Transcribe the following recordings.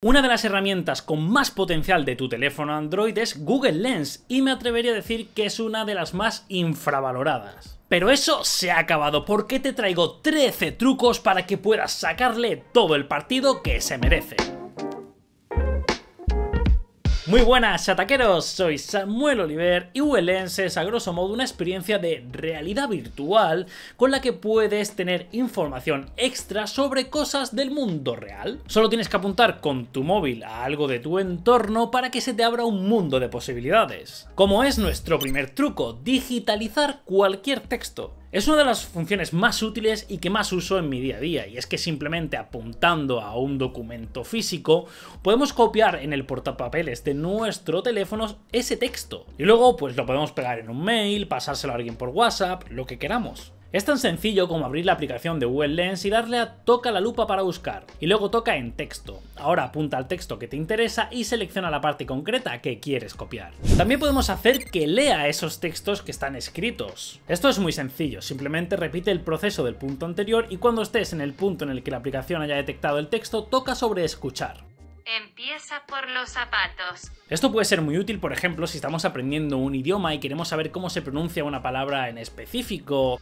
Una de las herramientas con más potencial de tu teléfono Android es Google Lens y me atrevería a decir que es una de las más infravaloradas. Pero eso se ha acabado porque te traigo 13 trucos para que puedas sacarle todo el partido que se merece. Muy buenas, ataqueros. Soy Samuel Oliver y Huelense es a grosso modo una experiencia de realidad virtual con la que puedes tener información extra sobre cosas del mundo real. Solo tienes que apuntar con tu móvil a algo de tu entorno para que se te abra un mundo de posibilidades. Como es nuestro primer truco, digitalizar cualquier texto. Es una de las funciones más útiles y que más uso en mi día a día, y es que simplemente apuntando a un documento físico podemos copiar en el portapapeles de nuestro teléfono ese texto. Y luego pues lo podemos pegar en un mail, pasárselo a alguien por WhatsApp, lo que queramos. Es tan sencillo como abrir la aplicación de Google Lens y darle a toca la lupa para buscar, y luego toca en texto. Ahora apunta al texto que te interesa y selecciona la parte concreta que quieres copiar. También podemos hacer que lea esos textos que están escritos. Esto es muy sencillo, simplemente repite el proceso del punto anterior y cuando estés en el punto en el que la aplicación haya detectado el texto, toca sobre escuchar. Empieza por los zapatos. Esto puede ser muy útil, por ejemplo, si estamos aprendiendo un idioma y queremos saber cómo se pronuncia una palabra en específico,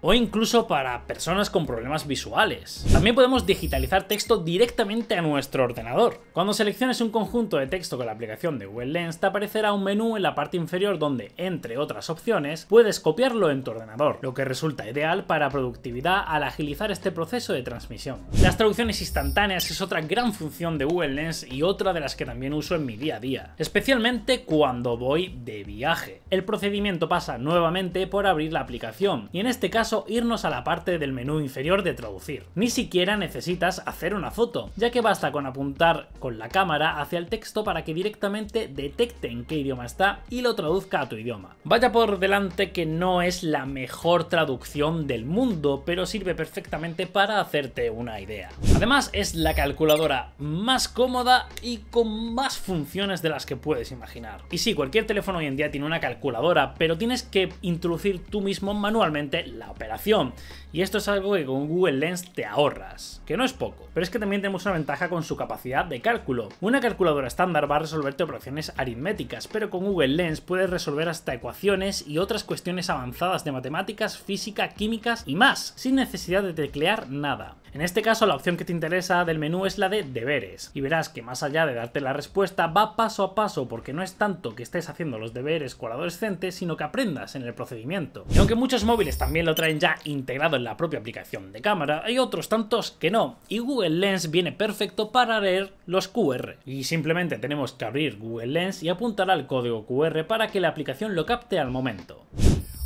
o incluso para personas con problemas visuales. También podemos digitalizar texto directamente a nuestro ordenador. Cuando selecciones un conjunto de texto con la aplicación de Google Lens, te aparecerá un menú en la parte inferior donde, entre otras opciones, puedes copiarlo en tu ordenador, lo que resulta ideal para productividad al agilizar este proceso de transmisión. Las traducciones instantáneas es otra gran función de Google Lens y otra de las que también uso mi día a día, especialmente cuando voy de viaje. El procedimiento pasa nuevamente por abrir la aplicación y en este caso irnos a la parte del menú inferior de traducir. Ni siquiera necesitas hacer una foto, ya que basta con apuntar con la cámara hacia el texto para que directamente detecte en qué idioma está y lo traduzca a tu idioma. Vaya por delante que no es la mejor traducción del mundo, pero sirve perfectamente para hacerte una idea. Además es la calculadora más cómoda y con más funciones de las que puedes imaginar. Y sí, cualquier teléfono hoy en día tiene una calculadora, pero tienes que introducir tú mismo manualmente la operación. Y esto es algo que con Google Lens te ahorras, que no es poco. Pero es que también tenemos una ventaja con su capacidad de cálculo. Una calculadora estándar va a resolverte operaciones aritméticas, pero con Google Lens puedes resolver hasta ecuaciones y otras cuestiones avanzadas de matemáticas, física, químicas y más, sin necesidad de teclear nada. En este caso la opción que te interesa del menú es la de deberes y verás que más allá de darte la respuesta va paso a paso porque no es tanto que estés haciendo los deberes con adolescente sino que aprendas en el procedimiento. Y aunque muchos móviles también lo traen ya integrado en la propia aplicación de cámara, hay otros tantos que no y Google Lens viene perfecto para leer los QR y simplemente tenemos que abrir Google Lens y apuntar al código QR para que la aplicación lo capte al momento.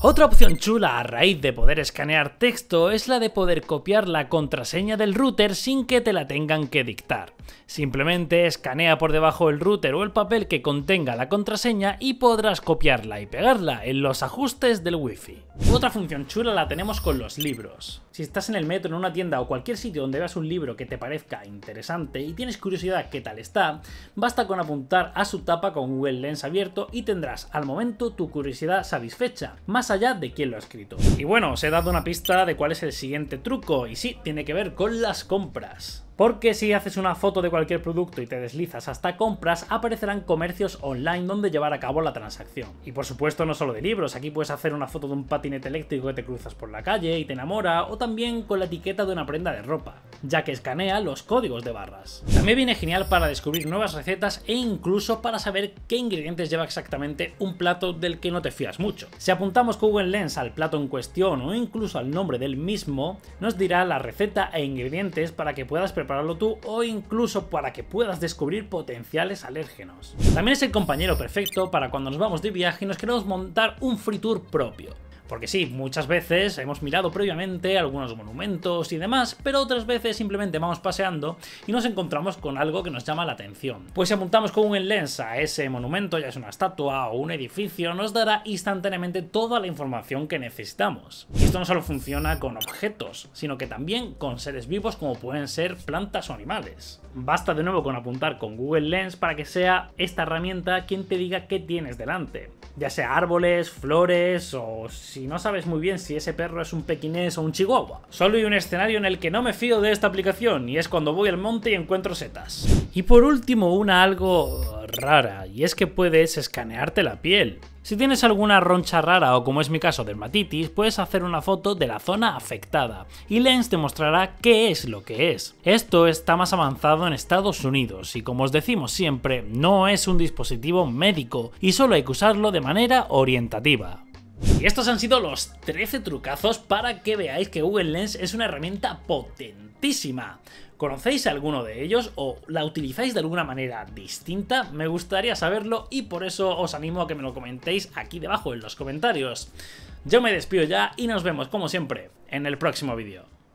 Otra opción chula a raíz de poder escanear texto es la de poder copiar la contraseña del router sin que te la tengan que dictar. Simplemente escanea por debajo el router o el papel que contenga la contraseña y podrás copiarla y pegarla en los ajustes del wifi. Otra función chula la tenemos con los libros. Si estás en el metro, en una tienda o cualquier sitio donde veas un libro que te parezca interesante y tienes curiosidad qué tal está, basta con apuntar a su tapa con Google Lens abierto y tendrás al momento tu curiosidad satisfecha, más allá de quién lo ha escrito. Y bueno, os he dado una pista de cuál es el siguiente truco, y sí, tiene que ver con las compras. Porque si haces una foto de cualquier producto y te deslizas hasta compras, aparecerán comercios online donde llevar a cabo la transacción. Y por supuesto no solo de libros, aquí puedes hacer una foto de un patinete eléctrico que te cruzas por la calle y te enamora, o también con la etiqueta de una prenda de ropa ya que escanea los códigos de barras. También viene genial para descubrir nuevas recetas e incluso para saber qué ingredientes lleva exactamente un plato del que no te fías mucho. Si apuntamos Google Lens al plato en cuestión o incluso al nombre del mismo, nos dirá la receta e ingredientes para que puedas prepararlo tú o incluso para que puedas descubrir potenciales alérgenos. También es el compañero perfecto para cuando nos vamos de viaje y nos queremos montar un free tour propio. Porque sí, muchas veces hemos mirado previamente algunos monumentos y demás, pero otras veces simplemente vamos paseando y nos encontramos con algo que nos llama la atención. Pues si apuntamos con un lens a ese monumento, ya es una estatua o un edificio, nos dará instantáneamente toda la información que necesitamos. Y esto no solo funciona con objetos, sino que también con seres vivos como pueden ser plantas o animales. Basta de nuevo con apuntar con Google Lens para que sea esta herramienta quien te diga qué tienes delante ya sea árboles, flores o si no sabes muy bien si ese perro es un pequinés o un chihuahua. Solo hay un escenario en el que no me fío de esta aplicación y es cuando voy al monte y encuentro setas. Y por último, una algo rara, y es que puedes escanearte la piel. Si tienes alguna roncha rara o como es mi caso dermatitis, puedes hacer una foto de la zona afectada y Lens te mostrará qué es lo que es. Esto está más avanzado en Estados Unidos y como os decimos siempre, no es un dispositivo médico y solo hay que usarlo de manera orientativa. Y estos han sido los 13 trucazos para que veáis que Google Lens es una herramienta potentísima. ¿Conocéis alguno de ellos o la utilizáis de alguna manera distinta? Me gustaría saberlo y por eso os animo a que me lo comentéis aquí debajo en los comentarios. Yo me despido ya y nos vemos como siempre en el próximo vídeo.